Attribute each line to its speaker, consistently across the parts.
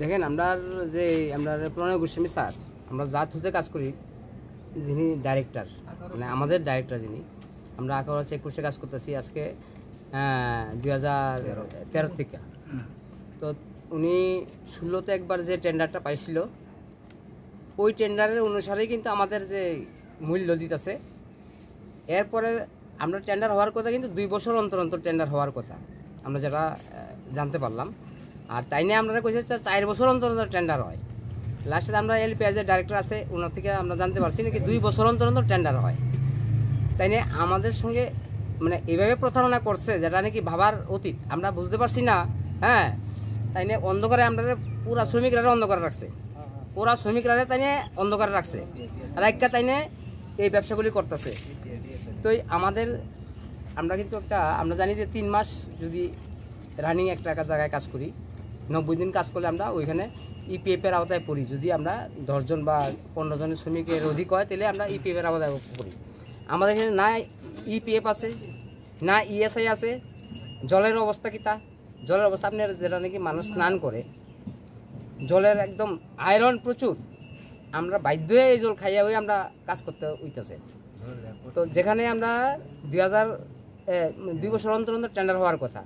Speaker 1: দেখেন আমরা যে আমরা প্রণয় গোস্বামী স্যার আমরা জাত হতে কাজ করি যিনি ডাইরেক্টর মানে আমাদের ডাইরেক্টর যিনি আমরা আঁকা হচ্ছে একুশে কাজ করতেছি আজকে দুই হাজার তেরো থেকে তো উনি ষোলোতে একবার যে টেন্ডারটা পাইছিল ওই টেন্ডারের অনুসারেই কিন্তু আমাদের যে মূল্য দিতেছে এরপরে আমরা টেন্ডার হওয়ার কথা কিন্তু দুই বছর অন্তর অন্তর টেন্ডার হওয়ার কথা আমরা যেটা জানতে পারলাম আর তাই নিয়ে আপনারা কইছে চার বছর অন্তর অন্তর টেন্ডার হয় লাস্টে আমরা পেঁয়াজের ডাইরেক্টর আছে ওনার থেকে আমরা জানতে পারছি নাকি দুই বছর অন্তর অন্তর টেন্ডার হয় তাই নিয়ে আমাদের সঙ্গে মানে এভাবে প্রতারণা করছে যেটা নাকি ভাবার অতীত আমরা বুঝতে পারছি না হ্যাঁ তাই নিয়ে অন্ধকারে আমরা পুরা শ্রমিকরা অন্ধকারে রাখছে পুরা শ্রমিকরা তাই নিয়ে অন্ধকারে রাখছে একটা তাই নিয়ে এই ব্যবসাগুলি করতেছে তো আমাদের আমরা কিন্তু একটা আমরা জানি যে তিন মাস যদি রানিং একটা জায়গায় কাজ করি নব্বই দিন কাজ করলে আমরা ওইখানে ইপিএফের e আওতায় পড়ি যদি আমরা দশজন বা পনেরো জনের শ্রমিকের অধিক হয় তাহলে আমরা ইপিএফের e আওতায় পড়ি আমাদের এখানে না ইপিএফ e আছে না ইএসআই আছে জলের অবস্থা কি তা জলের অবস্থা আপনার যেটা নাকি মানুষ স্নান করে জলের একদম আয়রন প্রচুর আমরা বাধ্য হয়ে এই জল খাইয়া হয়ে আমরা কাজ করতে হইতেছে তো যেখানে আমরা দুই হাজার দুই বছর অন্তর অন্তর টেন্ডার হওয়ার কথা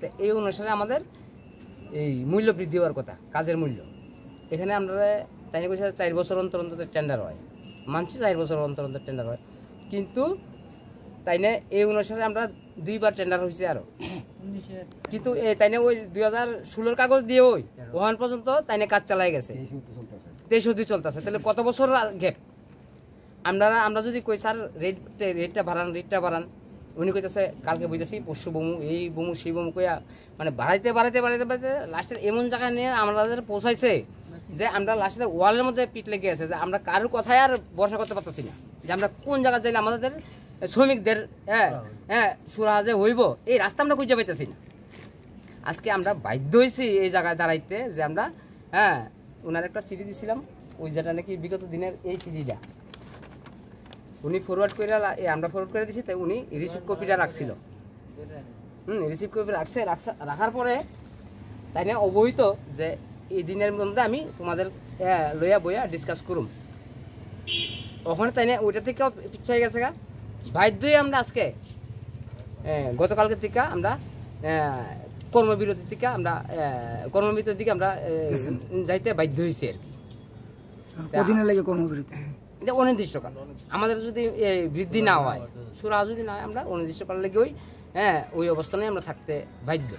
Speaker 1: তো এই অনুসারে আমাদের এই মূল্য বৃদ্ধি হওয়ার কথা কাজের মূল্য এখানে আমরা তাই কইছে চার বছর অন্তর অন্তর টেন্ডার হয় মানছি চার বছর অন্তর অন্তর টেন্ডার হয় কিন্তু তাই না এই অনুসারে আমরা দুইবার টেন্ডার হয়েছে আরও কিন্তু তাই না ওই দুই হাজার ষোলোর কাগজ দিয়ে ওই ওহান পর্যন্ত তাই না কাজ চালাই গেছে তেইশ অব্দি চলতেছে তাহলে কত বছর গ্যাপ আমরা আমরা যদি কই স্যার রেট রেটটা বাড়ান রেটটা বাড়ান উনি কইতেছে কালকে বুঝতেছি পশু বমু এই বমু সেই বমু কইয়া মানে বাড়াইতে বাড়াইতে বাড়াইতে বাড়াইতে লাস্টে এমন জায়গায় নিয়ে আমাদের পৌঁছাইছে যে আমরা লাস্টে ওয়ালের মধ্যে পিট লেগে আছে যে আমরা কারোর কথাই আর ভরসা করতে পারতেছি না যে আমরা কোন জায়গায় যাইলে আমাদের শ্রমিকদের হ্যাঁ হ্যাঁ সুরাহাজে হইব এই রাস্তা আমরা খুঁজে পাইতেছি না আজকে আমরা বাধ্য হয়েছি এই জায়গায় দাঁড়াইতে যে আমরা হ্যাঁ ওনার একটা চিঠি দিছিলাম ওই জায়গাটা নাকি বিগত দিনের এই চিঠিটা উনি ফরওয়ার্ড করে আমরা ফরওয়ার্ড করে দিছি তাই উনি রিসিভ কপিটা রাখছিল হুম রিসিভ কপি রাখছে রাখার পরে তাই না অবহিত যে এই দিনের মধ্যে আমি তোমাদের লইয়া বইয়া ডিসকাস করুম ওখানে তাই না ওইটা থেকেও পিছিয়ে গেছে গা বাধ্যই আমরা আজকে গতকালকে থেকে আমরা কর্মবিরতির দিকে আমরা কর্মবিরতির দিকে আমরা যাইতে বাধ্য হয়েছি আর কি কদিনের লাগে কর্মবিরতি এটা অনির্দিষ্টকাল আমাদের যদি বৃদ্ধি না হয় সুরা যদি না হয় আমরা অনির্দিষ্টকাল লেগে ওই হ্যাঁ ওই অবস্থানে আমরা থাকতে বাধ্য